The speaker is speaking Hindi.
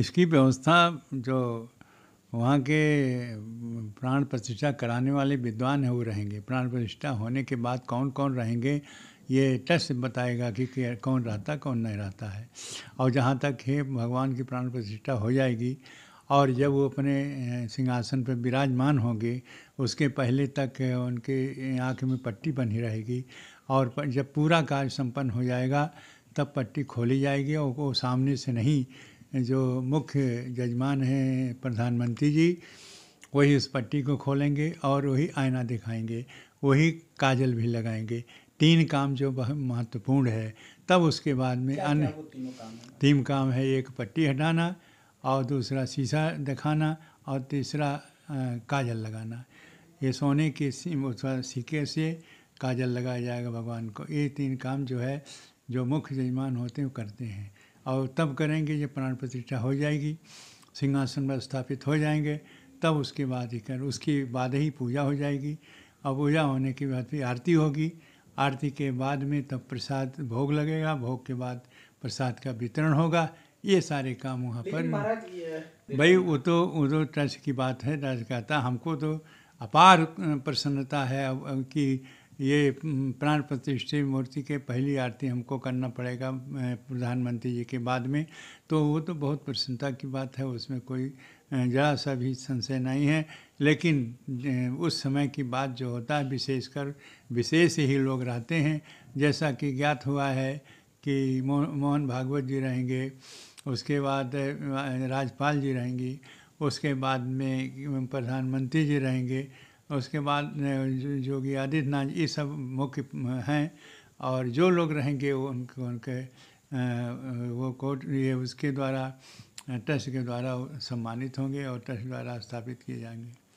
इसकी व्यवस्था जो वहाँ के प्राण प्रतिष्ठा कराने वाले विद्वान हैं वो रहेंगे प्राण प्रतिष्ठा होने के बाद कौन कौन रहेंगे ये टेस्ट बताएगा कि कौन रहता कौन नहीं रहता है और जहाँ तक है भगवान की प्राण प्रतिष्ठा हो जाएगी और जब वो अपने सिंहासन पर विराजमान होंगे उसके पहले तक उनके आँख में पट्टी बनी रहेगी और जब पूरा कार्य संपन्न हो जाएगा तब पट्टी खोली जाएगी और वो सामने से नहीं जो मुख्य जजमान हैं प्रधानमंत्री जी वही उस पट्टी को खोलेंगे और वही आईना दिखाएंगे वही काजल भी लगाएंगे तीन काम जो बहुत महत्वपूर्ण है तब उसके बाद में अन्य तीन काम है एक पट्टी हटाना और दूसरा शीशा दिखाना और तीसरा आ, काजल लगाना ये सोने के सिक्के से काजल लगाया जाएगा भगवान को ये तीन काम जो है जो मुख्य जजमान होते हैं वो करते हैं और तब करेंगे जब प्राण प्रतिष्ठा हो जाएगी सिंहासन पर स्थापित हो जाएंगे तब उसके बाद ही कर उसके बाद ही पूजा हो जाएगी और पूजा होने के बाद फिर आरती होगी आरती के बाद में तब प्रसाद भोग लगेगा भोग के बाद प्रसाद का वितरण होगा ये सारे काम वहाँ पर भाई वो तो वो तो ट्रस्ट की बात है ट्रस्ट कहता हमको तो अपार प्रसन्नता है कि ये प्राण प्रतिष्ठित मूर्ति के पहली आरती हमको करना पड़ेगा प्रधानमंत्री जी के बाद में तो वो तो बहुत प्रसन्नता की बात है उसमें कोई जरा सा भी संशय नहीं है लेकिन उस समय की बात जो होता है विशेषकर विशेष ही लोग रहते हैं जैसा कि ज्ञात हुआ है कि मोहन भागवत जी रहेंगे उसके बाद राजपाल जी रहेंगी उसके बाद में प्रधानमंत्री जी रहेंगे उसके बाद योगी आदित्यनाथ ये सब मुख्य हैं और जो लोग रहेंगे वो उनके उनके वो कोर्ट ये उसके द्वारा ट्रस्ट के द्वारा सम्मानित होंगे और ट्रस्ट द्वारा स्थापित किए जाएंगे